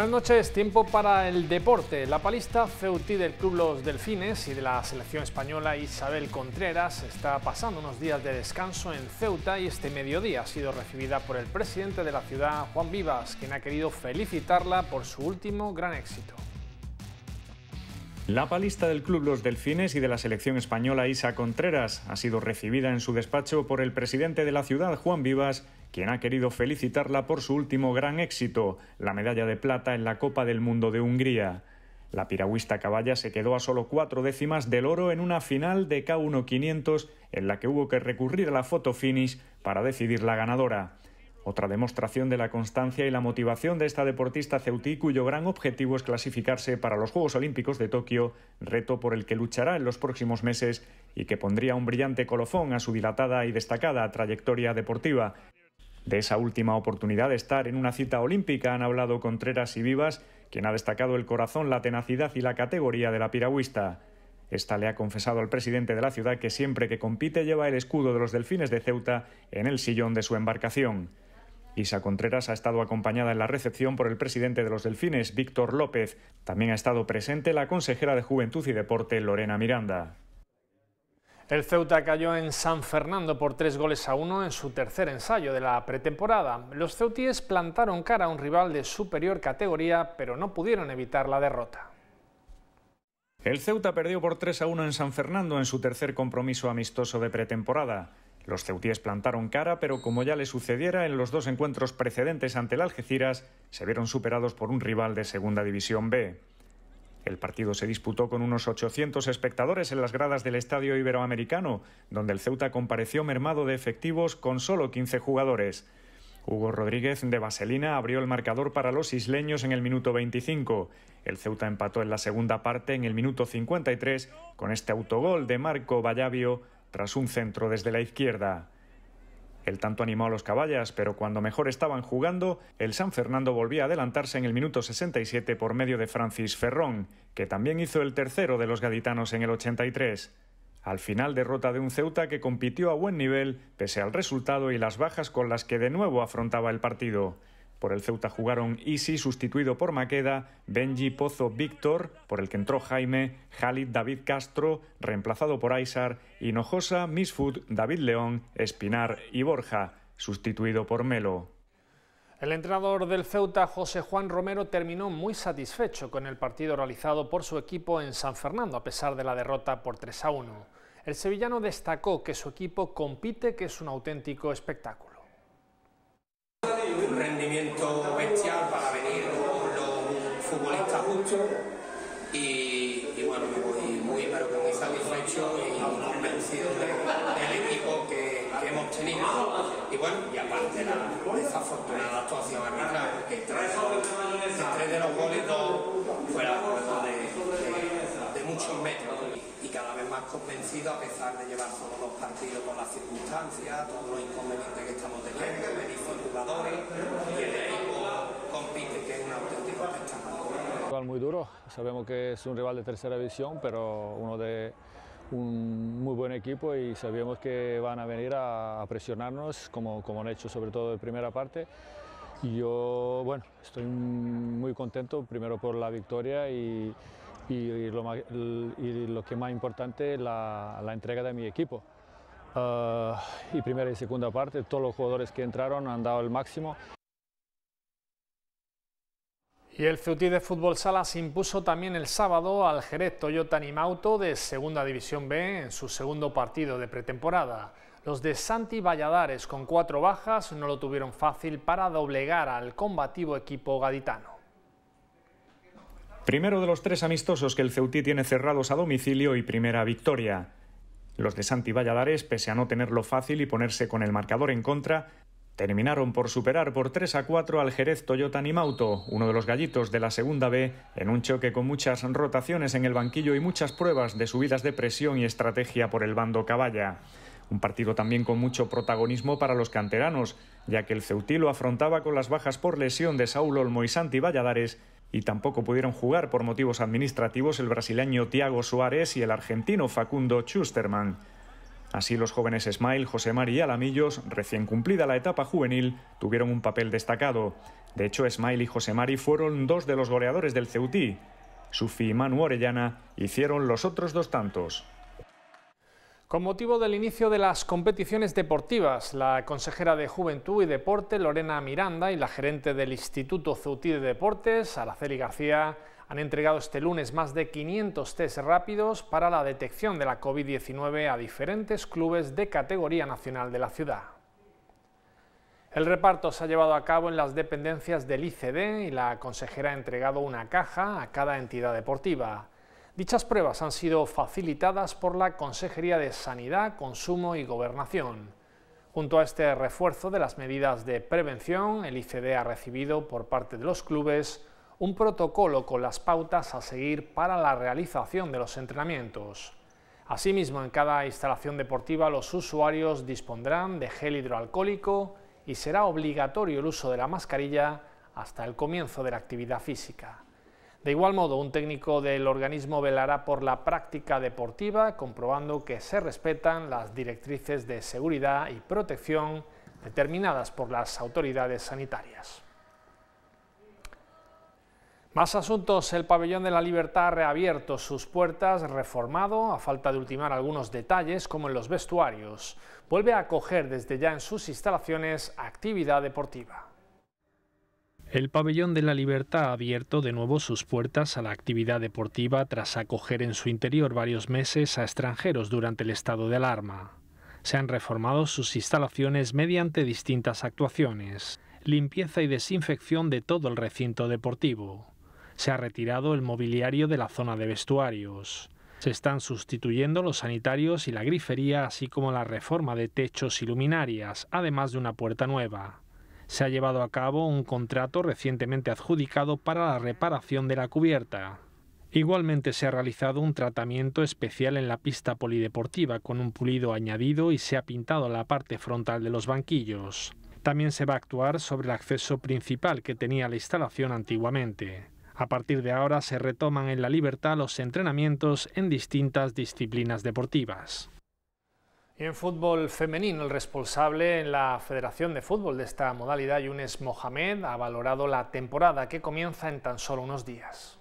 Buenas noches, tiempo para el deporte. La palista Ceutí del Club Los Delfines y de la selección española Isabel Contreras está pasando unos días de descanso en Ceuta y este mediodía ha sido recibida por el presidente de la ciudad, Juan Vivas, quien ha querido felicitarla por su último gran éxito. La palista del club Los Delfines y de la selección española Isa Contreras ha sido recibida en su despacho por el presidente de la ciudad, Juan Vivas, quien ha querido felicitarla por su último gran éxito, la medalla de plata en la Copa del Mundo de Hungría. La piragüista caballa se quedó a solo cuatro décimas del oro en una final de K1 500 en la que hubo que recurrir a la foto finish para decidir la ganadora. Otra demostración de la constancia y la motivación de esta deportista ceutí cuyo gran objetivo es clasificarse para los Juegos Olímpicos de Tokio, reto por el que luchará en los próximos meses y que pondría un brillante colofón a su dilatada y destacada trayectoria deportiva de esa última oportunidad de estar en una cita olímpica han hablado Contreras y Vivas, quien ha destacado el corazón, la tenacidad y la categoría de la piragüista. Esta le ha confesado al presidente de la ciudad que siempre que compite lleva el escudo de los delfines de Ceuta en el sillón de su embarcación. Isa Contreras ha estado acompañada en la recepción por el presidente de los Delfines, Víctor López. También ha estado presente la consejera de Juventud y Deporte, Lorena Miranda. El Ceuta cayó en San Fernando por tres goles a uno en su tercer ensayo de la pretemporada. Los ceutíes plantaron cara a un rival de superior categoría, pero no pudieron evitar la derrota. El Ceuta perdió por 3 a 1 en San Fernando en su tercer compromiso amistoso de pretemporada. Los ceutíes plantaron cara, pero como ya le sucediera en los dos encuentros precedentes ante el Algeciras, se vieron superados por un rival de Segunda División B. El partido se disputó con unos 800 espectadores en las gradas del Estadio Iberoamericano, donde el Ceuta compareció mermado de efectivos con solo 15 jugadores. Hugo Rodríguez de Vaselina abrió el marcador para los isleños en el minuto 25. El Ceuta empató en la segunda parte en el minuto 53 con este autogol de Marco Vallavio tras un centro desde la izquierda. El tanto animó a los caballas, pero cuando mejor estaban jugando, el San Fernando volvía a adelantarse en el minuto 67 por medio de Francis Ferrón, que también hizo el tercero de los gaditanos en el 83. Al final derrota de un Ceuta que compitió a buen nivel, pese al resultado y las bajas con las que de nuevo afrontaba el partido. Por el Ceuta jugaron Isi, sustituido por Maqueda, Benji Pozo Víctor, por el que entró Jaime, Jalid David Castro, reemplazado por Aysar, Hinojosa, Food, David León, Espinar y Borja, sustituido por Melo. El entrenador del Ceuta, José Juan Romero, terminó muy satisfecho con el partido realizado por su equipo en San Fernando, a pesar de la derrota por 3 a 1. El sevillano destacó que su equipo compite, que es un auténtico espectáculo un rendimiento bestial para venir los futbolistas justos y, bueno, me muy, pero que muy satisfecho y convencido del equipo que, hemos tenido. Y bueno, y aparte la desafortunada actuación arbitral, porque tres, de tres de los goles, dos fuera más convencido a pesar de llevar solo dos partidos con las circunstancias, todos los inconvenientes que estamos teniendo, beneficio jugadores y el equipo compite, que es un auténtico espectáculo. Un rival muy duro, sabemos que es un rival de tercera división, pero uno de un muy buen equipo y sabíamos que van a venir a, presionarnos como, como han hecho sobre todo en primera parte. Yo, bueno, estoy muy contento primero por la victoria y, y, lo, y lo, que más importante la, entrega de mi equipo. Ah, y primera y segunda parte, todos los jugadores que entraron han dado el máximo. Y el Ceutí de Fútbol Sala se impuso también el sábado al Jerez Toyota nimauto de Segunda División B en su segundo partido de pretemporada. Los de Santi Valladares con cuatro bajas no lo tuvieron fácil para doblegar al combativo equipo gaditano. Primero de los tres amistosos que el Ceutí tiene cerrados a domicilio y primera victoria. Los de Santi Valladares, pese a no tenerlo fácil y ponerse con el marcador en contra, terminaron por superar por 3 a 4 al Jerez Toyota Nimauto, uno de los gallitos de la segunda B, en un choque con muchas rotaciones en el banquillo y muchas pruebas de subidas de presión y estrategia por el bando caballa. Un partido también con mucho protagonismo para los canteranos, ya que el Ceutí lo afrontaba con las bajas por lesión de Saúl Olmo y Santi Valladares, y tampoco pudieron jugar por motivos administrativos el brasileño Thiago Suárez y el argentino Facundo Schusterman. Así los jóvenes Smile, José María Alamillos, recién cumplida la etapa juvenil, tuvieron un papel destacado. De hecho, Smile y José Mari fueron dos de los goleadores del Ceutí. Sufi y Manu Orellana hicieron los otros dos tantos. Con motivo del inicio de las competiciones deportivas, la consejera de Juventud y Deporte, Lorena Miranda, y la gerente del Instituto Ceutí de Deportes, Araceli García, han entregado este lunes más de 500 test rápidos para la detección de la COVID-19 a diferentes clubes de categoría nacional de la ciudad. El reparto se ha llevado a cabo en las dependencias del ICD y la consejera ha entregado una caja a cada entidad deportiva. Dichas pruebas han sido facilitadas por la Consejería de Sanidad, Consumo y Gobernación. Junto a este refuerzo de las medidas de prevención, el ICD ha recibido por parte de los clubes un protocolo con las pautas a seguir para la realización de los entrenamientos. Asimismo, en cada instalación deportiva los usuarios dispondrán de gel hidroalcohólico y será obligatorio el uso de la mascarilla hasta el comienzo de la actividad física. De igual modo, un técnico del organismo velará por la práctica deportiva, comprobando que se respetan las directrices de seguridad y protección determinadas por las autoridades sanitarias. Más asuntos, el pabellón de la libertad ha reabierto sus puertas, reformado, a falta de ultimar algunos detalles como en los vestuarios. Vuelve a acoger desde ya en sus instalaciones actividad deportiva. El Pabellón de la Libertad ha abierto de nuevo sus puertas a la actividad deportiva tras acoger en su interior varios meses a extranjeros durante el estado de alarma. Se han reformado sus instalaciones mediante distintas actuaciones, limpieza y desinfección de todo el recinto deportivo. Se ha retirado el mobiliario de la zona de vestuarios. Se están sustituyendo los sanitarios y la grifería, así como la reforma de techos y luminarias, además de una puerta nueva se ha llevado a cabo un contrato recientemente adjudicado para la reparación de la cubierta. Igualmente se ha realizado un tratamiento especial en la pista polideportiva con un pulido añadido y se ha pintado la parte frontal de los banquillos. También se va a actuar sobre el acceso principal que tenía la instalación antiguamente. A partir de ahora se retoman en la libertad los entrenamientos en distintas disciplinas deportivas. En fútbol femenino, el responsable en la Federación de Fútbol de esta modalidad, Yunes Mohamed, ha valorado la temporada que comienza en tan solo unos días.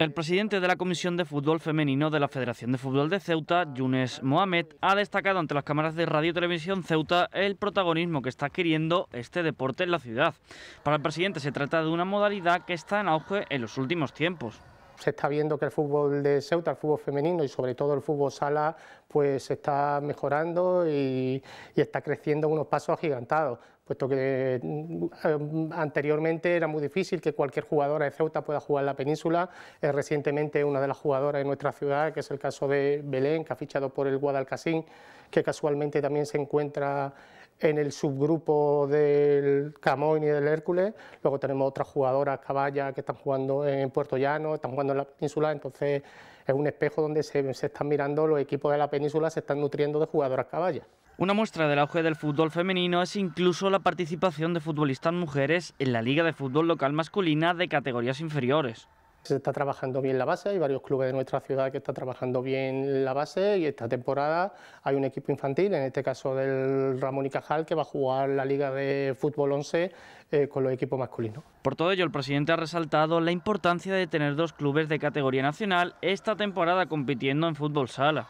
El presidente de la Comisión de Fútbol Femenino de la Federación de Fútbol de Ceuta, Yunes Mohamed, ha destacado ante las cámaras de Radio Televisión Ceuta el protagonismo que está adquiriendo este deporte en la ciudad. Para el presidente se trata de una modalidad que está en auge en los últimos tiempos se está viendo que el fútbol de Ceuta, el fútbol femenino y sobre todo el fútbol sala, pues se está mejorando y, está creciendo unos pasos agigantados puesto que mm, eh, anteriormente era muy difícil que cualquier jugadora de Ceuta pueda jugar en la península. recientemente una de las jugadoras de nuestra ciudad, que es el caso de Belén, que ha fichado por el Guadalcasín, que casualmente también se encuentra en el subgrupo del Camoin y del Hércules, luego tenemos otras jugadoras caballas que están jugando en Puerto Llano, están jugando en la península, entonces es un espejo donde se, se están mirando los equipos de la península, se están nutriendo de jugadoras caballas. Una muestra del auge del fútbol femenino es incluso la participación de futbolistas mujeres en la Liga de Fútbol Local Masculina de categorías inferiores. Se está trabajando bien la base, hay varios clubes de nuestra ciudad que están trabajando bien la base y esta temporada hay un equipo infantil, en este caso del Ramón y Cajal, que va a jugar la Liga de Fútbol 11 eh, con los equipos masculinos. Por todo ello, el presidente ha resaltado la importancia de tener dos clubes de categoría nacional esta temporada compitiendo en fútbol sala.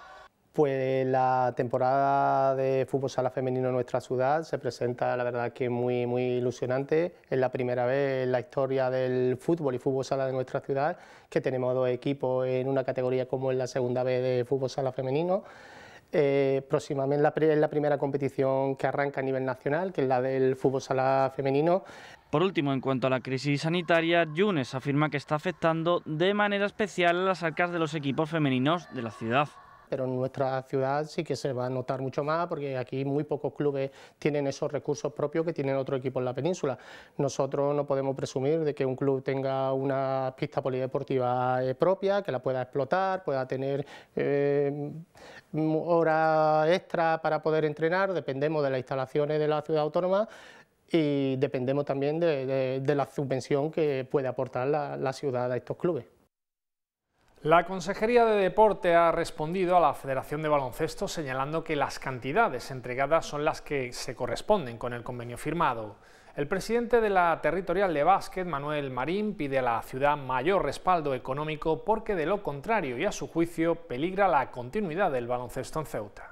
Pues la temporada de fútbol sala femenino en nuestra ciudad se presenta, la verdad, que muy, muy ilusionante. Es la primera vez en la historia del fútbol y fútbol sala de nuestra ciudad que tenemos dos equipos en una categoría como es la segunda vez de fútbol sala femenino. Eh, próximamente es la primera competición que arranca a nivel nacional, que es la del fútbol sala femenino. Por último, en cuanto a la crisis sanitaria, Yunes afirma que está afectando de manera especial las arcas de los equipos femeninos de la ciudad pero en nuestra ciudad sí que se va a notar mucho más porque aquí muy pocos clubes tienen esos recursos propios que tienen otro equipo en la península. Nosotros no podemos presumir de que un club tenga una pista polideportiva eh, propia, que la pueda explotar, pueda tener eh, horas extra para poder entrenar, dependemos de las instalaciones de la ciudad autónoma y dependemos también de, la subvención que puede aportar la ciudad a estos clubes. La Consejería de Deporte ha respondido a la Federación de Baloncesto señalando que las cantidades entregadas son las que se corresponden con el convenio firmado. El presidente de la Territorial de Básquet, Manuel Marín, pide a la ciudad mayor respaldo económico porque de lo contrario y a su juicio peligra la continuidad del baloncesto en Ceuta.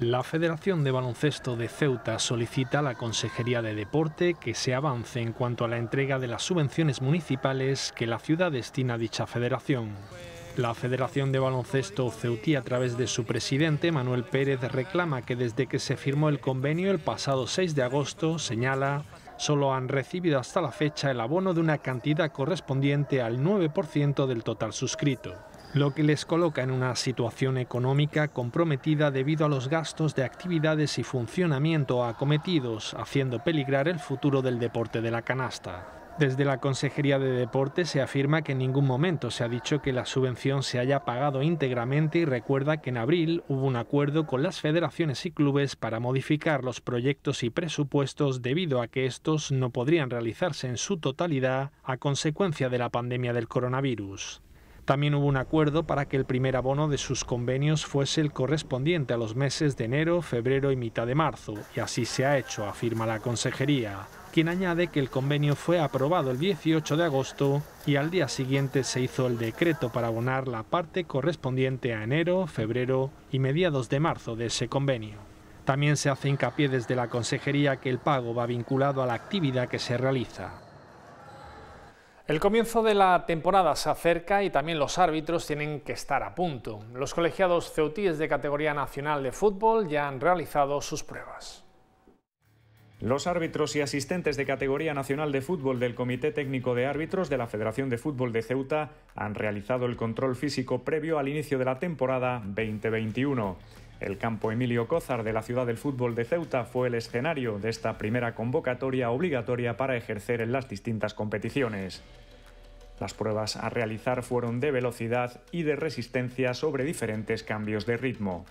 La Federación de Baloncesto de Ceuta solicita a la Consejería de Deporte que se avance en cuanto a la entrega de las subvenciones municipales que la ciudad destina a dicha federación. La Federación de Baloncesto Ceutí, a través de su presidente, Manuel Pérez, reclama que desde que se firmó el convenio el pasado 6 de agosto, señala, solo han recibido hasta la fecha el abono de una cantidad correspondiente al 9% del total suscrito lo que les coloca en una situación económica comprometida debido a los gastos de actividades y funcionamiento acometidos, haciendo peligrar el futuro del deporte de la canasta. Desde la Consejería de Deporte se afirma que en ningún momento se ha dicho que la subvención se haya pagado íntegramente y recuerda que en abril hubo un acuerdo con las federaciones y clubes para modificar los proyectos y presupuestos debido a que estos no podrían realizarse en su totalidad a consecuencia de la pandemia del coronavirus. También hubo un acuerdo para que el primer abono de sus convenios fuese el correspondiente a los meses de enero, febrero y mitad de marzo, y así se ha hecho, afirma la Consejería, quien añade que el convenio fue aprobado el 18 de agosto y al día siguiente se hizo el decreto para abonar la parte correspondiente a enero, febrero y mediados de marzo de ese convenio. También se hace hincapié desde la Consejería que el pago va vinculado a la actividad que se realiza. El comienzo de la temporada se acerca y también los árbitros tienen que estar a punto. Los colegiados ceutíes de categoría nacional de fútbol ya han realizado sus pruebas. Los árbitros y asistentes de categoría nacional de fútbol del Comité Técnico de Árbitros de la Federación de Fútbol de Ceuta han realizado el control físico previo al inicio de la temporada 2021. El campo Emilio Cózar de la ciudad del fútbol de Ceuta fue el escenario de esta primera convocatoria obligatoria para ejercer en las distintas competiciones. Las pruebas a realizar fueron de velocidad y de resistencia sobre diferentes cambios de ritmo.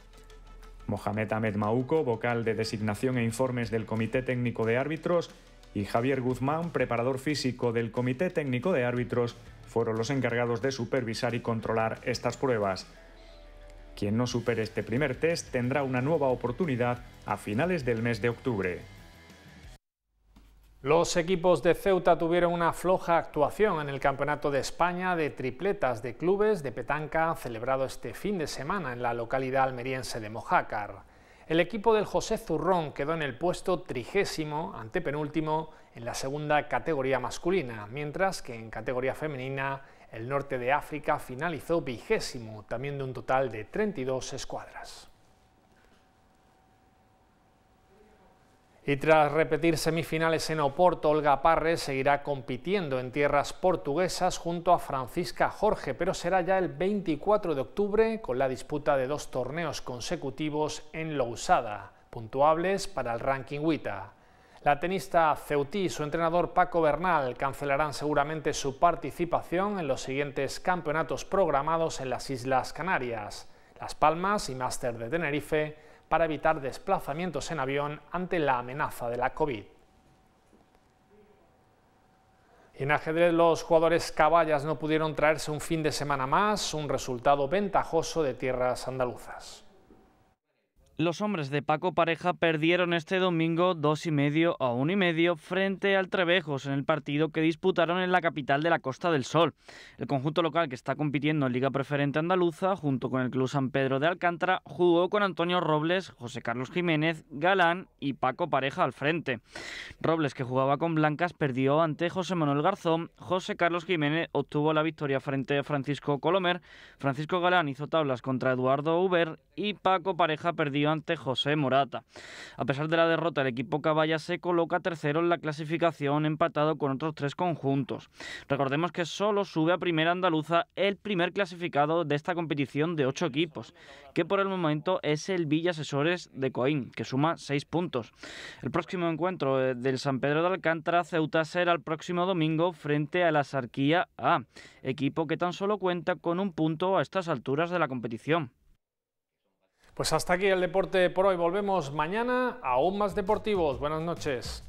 Mohamed Ahmed Mauco, vocal de designación e informes del Comité Técnico de Árbitros, y Javier Guzmán, preparador físico del Comité Técnico de Árbitros, fueron los encargados de supervisar y controlar estas pruebas. Quien no supere este primer test tendrá una nueva oportunidad a finales del mes de octubre. Los equipos de Ceuta tuvieron una floja actuación en el Campeonato de España de tripletas de clubes de petanca celebrado este fin de semana en la localidad almeriense de Mojácar. El equipo del José Zurrón quedó en el puesto trigésimo, antepenúltimo, en la segunda categoría masculina, mientras que en categoría femenina el norte de África finalizó vigésimo, también de un total de 32 escuadras. Y tras repetir semifinales en Oporto, Olga Parres seguirá compitiendo en tierras portuguesas junto a Francisca Jorge, pero será ya el 24 de octubre con la disputa de dos torneos consecutivos en Lousada, puntuables para el ranking WITA. La tenista Ceutí y su entrenador Paco Bernal cancelarán seguramente su participación en los siguientes campeonatos programados en las Islas Canarias, Las Palmas y Máster de Tenerife, para evitar desplazamientos en avión ante la amenaza de la COVID. En ajedrez los jugadores caballas no pudieron traerse un fin de semana más, un resultado ventajoso de tierras andaluzas. Los hombres de Paco Pareja perdieron este domingo dos y medio a uno y medio frente al Trevejos en el partido que disputaron en la capital de la Costa del Sol. El conjunto local que está compitiendo en Liga Preferente Andaluza, junto con el Club San Pedro de Alcántara, jugó con Antonio Robles, José Carlos Jiménez, Galán y Paco Pareja al frente. Robles, que jugaba con Blancas, perdió ante José Manuel Garzón. José Carlos Jiménez obtuvo la victoria frente a Francisco Colomer. Francisco Galán hizo tablas contra Eduardo Uber y Paco Pareja perdió ante José Morata. A pesar de la derrota, el equipo Caballa se coloca tercero en la clasificación, empatado con otros tres conjuntos. Recordemos que solo sube a primera andaluza el primer clasificado de esta competición de ocho equipos, que por el momento es el Villa Asesores de Coín, que suma seis puntos. El próximo encuentro eh, del San Pedro de Alcántara Ceuta será el próximo domingo frente a la Sarquía A, equipo que tan solo cuenta con un punto a estas alturas de la competición. Pues hasta aquí el deporte por hoy. Volvemos mañana aún más deportivos. Buenas noches.